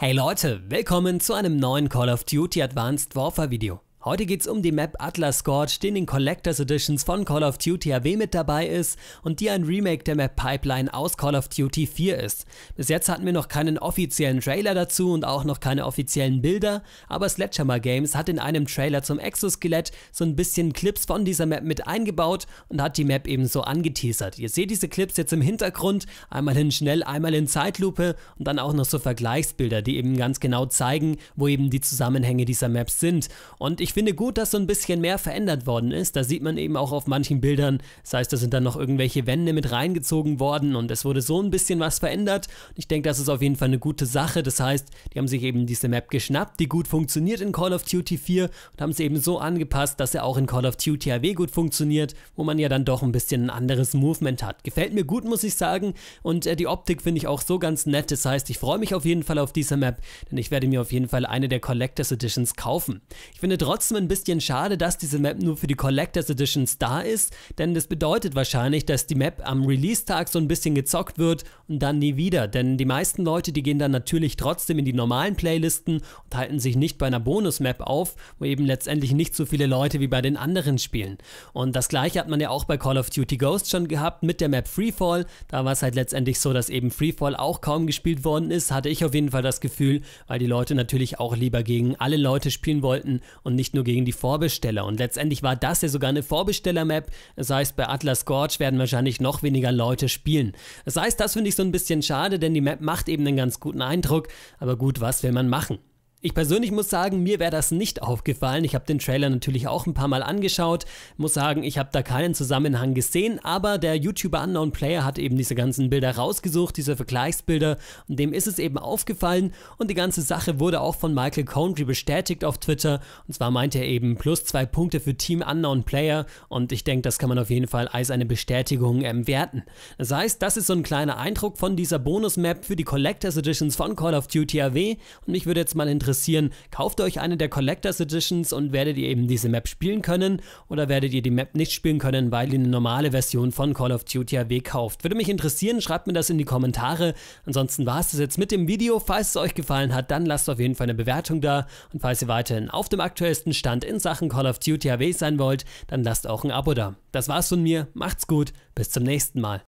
Hey Leute, willkommen zu einem neuen Call of Duty Advanced Warfare Video. Heute geht es um die Map Atlas Gorge, die in den Collectors Editions von Call of Duty AW mit dabei ist und die ein Remake der Map Pipeline aus Call of Duty 4 ist. Bis jetzt hatten wir noch keinen offiziellen Trailer dazu und auch noch keine offiziellen Bilder, aber Sledgehammer Games hat in einem Trailer zum Exoskelett so ein bisschen Clips von dieser Map mit eingebaut und hat die Map eben so angeteasert. Ihr seht diese Clips jetzt im Hintergrund, einmal in schnell, einmal in Zeitlupe und dann auch noch so Vergleichsbilder, die eben ganz genau zeigen, wo eben die Zusammenhänge dieser Maps sind. Und ich finde gut, dass so ein bisschen mehr verändert worden ist. Da sieht man eben auch auf manchen Bildern, das heißt, da sind dann noch irgendwelche Wände mit reingezogen worden und es wurde so ein bisschen was verändert. ich denke, das ist auf jeden Fall eine gute Sache. Das heißt, die haben sich eben diese Map geschnappt, die gut funktioniert in Call of Duty 4 und haben es eben so angepasst, dass er auch in Call of Duty HW gut funktioniert, wo man ja dann doch ein bisschen ein anderes Movement hat. Gefällt mir gut, muss ich sagen. Und äh, die Optik finde ich auch so ganz nett. Das heißt, ich freue mich auf jeden Fall auf diese Map, denn ich werde mir auf jeden Fall eine der Collectors Editions kaufen. Ich finde trotzdem, trotzdem ein bisschen schade, dass diese Map nur für die Collectors Editions da ist, denn das bedeutet wahrscheinlich, dass die Map am Release-Tag so ein bisschen gezockt wird und dann nie wieder, denn die meisten Leute, die gehen dann natürlich trotzdem in die normalen Playlisten und halten sich nicht bei einer Bonus-Map auf, wo eben letztendlich nicht so viele Leute wie bei den anderen spielen. Und das gleiche hat man ja auch bei Call of Duty Ghost schon gehabt mit der Map Freefall, da war es halt letztendlich so, dass eben Freefall auch kaum gespielt worden ist, hatte ich auf jeden Fall das Gefühl, weil die Leute natürlich auch lieber gegen alle Leute spielen wollten und nicht nicht nur gegen die Vorbesteller. Und letztendlich war das ja sogar eine Vorbesteller-Map. Das heißt, bei Atlas Gorge werden wahrscheinlich noch weniger Leute spielen. Das heißt, das finde ich so ein bisschen schade, denn die Map macht eben einen ganz guten Eindruck. Aber gut, was will man machen? Ich persönlich muss sagen, mir wäre das nicht aufgefallen. Ich habe den Trailer natürlich auch ein paar Mal angeschaut. Muss sagen, ich habe da keinen Zusammenhang gesehen, aber der YouTuber Unknown Player hat eben diese ganzen Bilder rausgesucht, diese Vergleichsbilder, und dem ist es eben aufgefallen. Und die ganze Sache wurde auch von Michael Condry bestätigt auf Twitter. Und zwar meint er eben plus zwei Punkte für Team Unknown Player. Und ich denke, das kann man auf jeden Fall als eine Bestätigung ähm, werten. Das heißt, das ist so ein kleiner Eindruck von dieser Bonus-Map für die Collectors Editions von Call of Duty AW. Und mich würde jetzt mal interessieren, interessieren, kauft euch eine der Collectors Editions und werdet ihr eben diese Map spielen können oder werdet ihr die Map nicht spielen können, weil ihr eine normale Version von Call of Duty AW kauft. Würde mich interessieren, schreibt mir das in die Kommentare. Ansonsten war es das jetzt mit dem Video. Falls es euch gefallen hat, dann lasst auf jeden Fall eine Bewertung da und falls ihr weiterhin auf dem aktuellsten Stand in Sachen Call of Duty AW sein wollt, dann lasst auch ein Abo da. Das war's von mir, macht's gut, bis zum nächsten Mal.